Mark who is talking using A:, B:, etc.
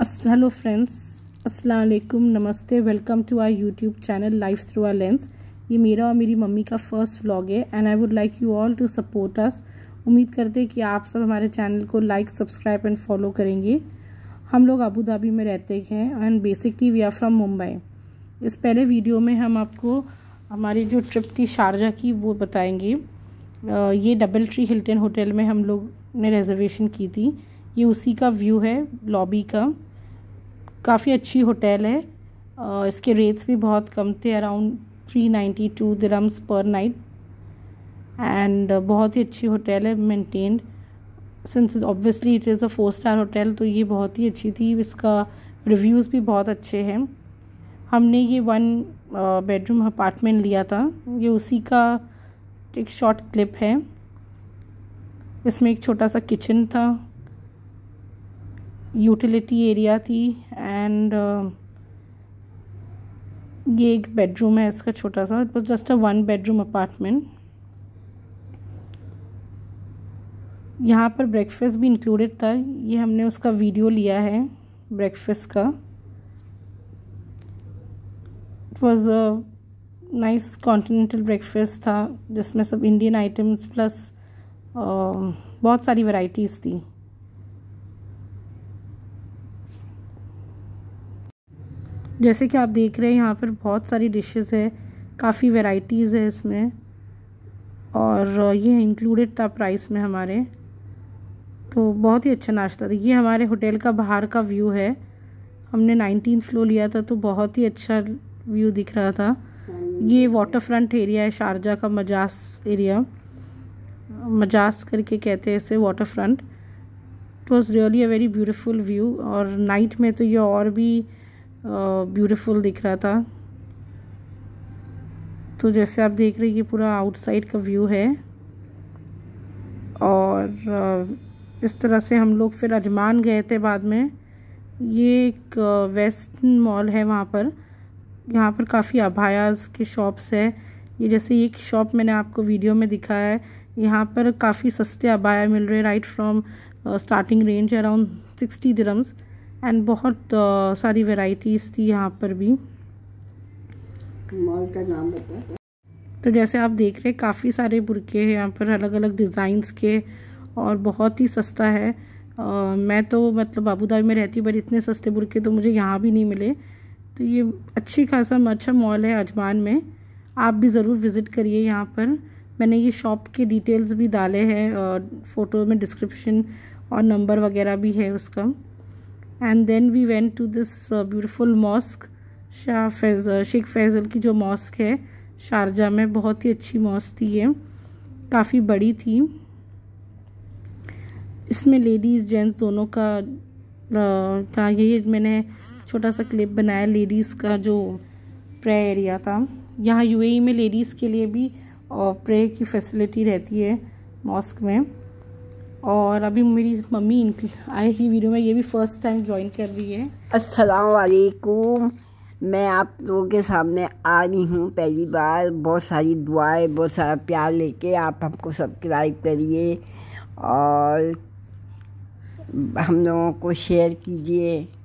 A: hello friends अस्सलाम वालेकुम नमस्ते welcome to our YouTube channel life through our lens ये मेरा और मेरी मम्मी का फर्स्ट व्लॉग है and I would like you all to support us उम्मीद करते हैं कि आप सब हमारे चैनल को लाइक सब्सक्राइब एंड फॉलो करेंगे हम लोग अबू धाबी में रहते हैं and basically we are from Mumbai इस पहले वीडियो में हम आपको हमारी जो ट्रिप थी शारजा की वो बताएंगे ये डबल ट्री हिल्टन होटल में हम लोग ने रिजर्वेशन की थी ये उसी का व्यू है लॉबी का काफ़ी अच्छी होटल है इसके रेट्स भी बहुत कम थे around three ninety two dirhams per night and बहुत ही अच्छी होटल है maintained since obviously it is a four star hotel तो ये बहुत ही अच्छी थी इसका रिव्यूज़ भी बहुत अच्छे हैं हमने ये वन बेडरूम अपार्टमेंट लिया था ये उसी का एक शॉर्ट क्लिप है इसमें एक छोटा सा किचन था यूटिलिटी एरिया थी एंड uh, ये एक बेडरूम है इसका छोटा सा it was just a one bedroom apartment यहाँ पर ब्रेकफास्ट भी इंक्लूडेड था ये हमने उसका वीडियो लिया है ब्रेकफास्ट का it was a nice continental breakfast था जिसमें सब इंडियन आइटम्स प्लस बहुत सारी वैरायटीज़ थी जैसे कि आप देख रहे हैं यहाँ पर बहुत सारी डिशेस है काफ़ी वेराइटीज़ है इसमें और ये इंक्लूडेड था प्राइस में हमारे तो बहुत ही अच्छा नाश्ता था ये हमारे होटल का बाहर का व्यू है हमने नाइनटीन फ्लो लिया था तो बहुत ही अच्छा व्यू दिख रहा था ये वाटर फ्रंट एरिया है शारजा का मजास एरिया मजास करके कहते हैं इसे waterfront it was really a very beautiful view और नाइट में तो ये और भी ब्यूटीफुल दिख रहा था तो जैसे आप देख रहे हैं कि पूरा आउटसाइड का व्यू है और इस तरह से हम लोग फिर अजमान गए थे बाद में ये एक वेस्टर्न मॉल है वहाँ पर यहाँ पर काफ़ी अभायाज के शॉप्स है ये जैसे एक शॉप मैंने आपको वीडियो में दिखाया है यहाँ पर काफ़ी सस्ते अबाया मिल रहे right from starting range around sixty dirhams and बहुत uh, सारी वेराइटीज़ थी यहाँ पर भी मॉल का नाम बताया तो जैसे आप देख रहे हैं काफ़ी सारे बुरके हैं यहाँ पर अलग अलग डिज़ाइंस के और बहुत ही सस्ता है आ, uh, मैं तो मतलब अबू धाबी में रहती बट इतने सस्ते बुरके तो मुझे यहाँ भी नहीं मिले तो ये अच्छी खासा अच्छा मॉल है अजमान में आप भी ज़रूर विज़िट करिए यहाँ पर मैंने ये शॉप के डिटेल्स भी डाले हैं फ़ोटो में डिस्क्रिप्शन और नंबर वगैरह भी है उसका and then we went to this beautiful mosque Shah Faisal Sheikh Faisal की जो मॉस्क है शारजा में बहुत ही अच्छी मॉस्क थी ये काफ़ी बड़ी थी इसमें लेडीज़ जेंट्स दोनों का uh, था ये मैंने छोटा सा क्लिप बनाया लेडीज़ का जो प्रे एरिया था यहाँ यूएई e में लेडीज़ के लिए भी प्रे uh, की फैसिलिटी रहती है मॉस्क में और अभी मेरी मम्मी आई थी वीडियो में ये भी फर्स्ट टाइम ज्वाइन कर रही है असलकुम मैं आप लोगों के सामने आ रही हूँ पहली बार बहुत सारी दुआएं बहुत सारा प्यार लेके आप हमको सब्सक्राइब करिए और हम लोगों को शेयर कीजिए